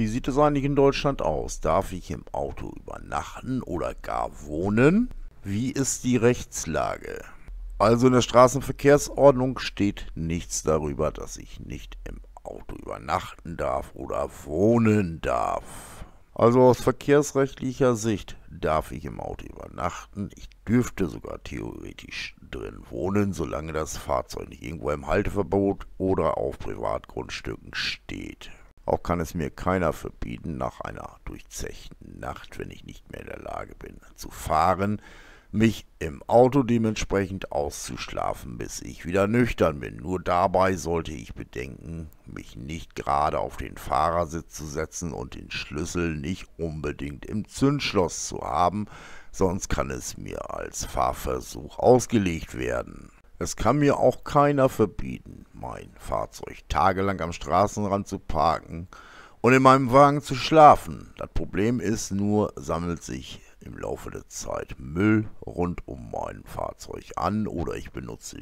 Wie sieht es eigentlich in Deutschland aus? Darf ich im Auto übernachten oder gar wohnen? Wie ist die Rechtslage? Also in der Straßenverkehrsordnung steht nichts darüber, dass ich nicht im Auto übernachten darf oder wohnen darf. Also aus verkehrsrechtlicher Sicht darf ich im Auto übernachten. Ich dürfte sogar theoretisch drin wohnen, solange das Fahrzeug nicht irgendwo im Halteverbot oder auf Privatgrundstücken steht. Auch kann es mir keiner verbieten, nach einer durchzechten Nacht, wenn ich nicht mehr in der Lage bin, zu fahren, mich im Auto dementsprechend auszuschlafen, bis ich wieder nüchtern bin. Nur dabei sollte ich bedenken, mich nicht gerade auf den Fahrersitz zu setzen und den Schlüssel nicht unbedingt im Zündschloss zu haben, sonst kann es mir als Fahrversuch ausgelegt werden. Es kann mir auch keiner verbieten, mein Fahrzeug tagelang am Straßenrand zu parken und in meinem Wagen zu schlafen. Das Problem ist nur, sammelt sich im Laufe der Zeit Müll rund um mein Fahrzeug an oder ich benutze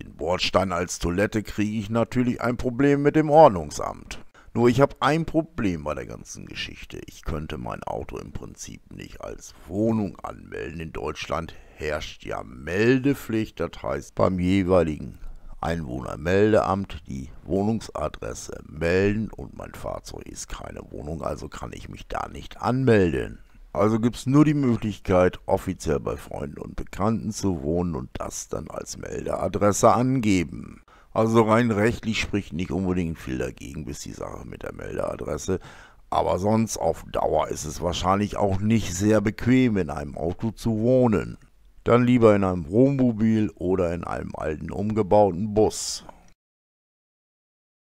den Bordstein als Toilette, kriege ich natürlich ein Problem mit dem Ordnungsamt. Nur ich habe ein Problem bei der ganzen Geschichte. Ich könnte mein Auto im Prinzip nicht als Wohnung anmelden. In Deutschland herrscht ja Meldepflicht, das heißt beim jeweiligen Einwohnermeldeamt die Wohnungsadresse melden und mein Fahrzeug ist keine Wohnung, also kann ich mich da nicht anmelden. Also gibt es nur die Möglichkeit, offiziell bei Freunden und Bekannten zu wohnen und das dann als Meldeadresse angeben. Also rein rechtlich spricht nicht unbedingt viel dagegen, bis die Sache mit der Meldeadresse. Aber sonst auf Dauer ist es wahrscheinlich auch nicht sehr bequem, in einem Auto zu wohnen dann lieber in einem Wohnmobil oder in einem alten umgebauten Bus.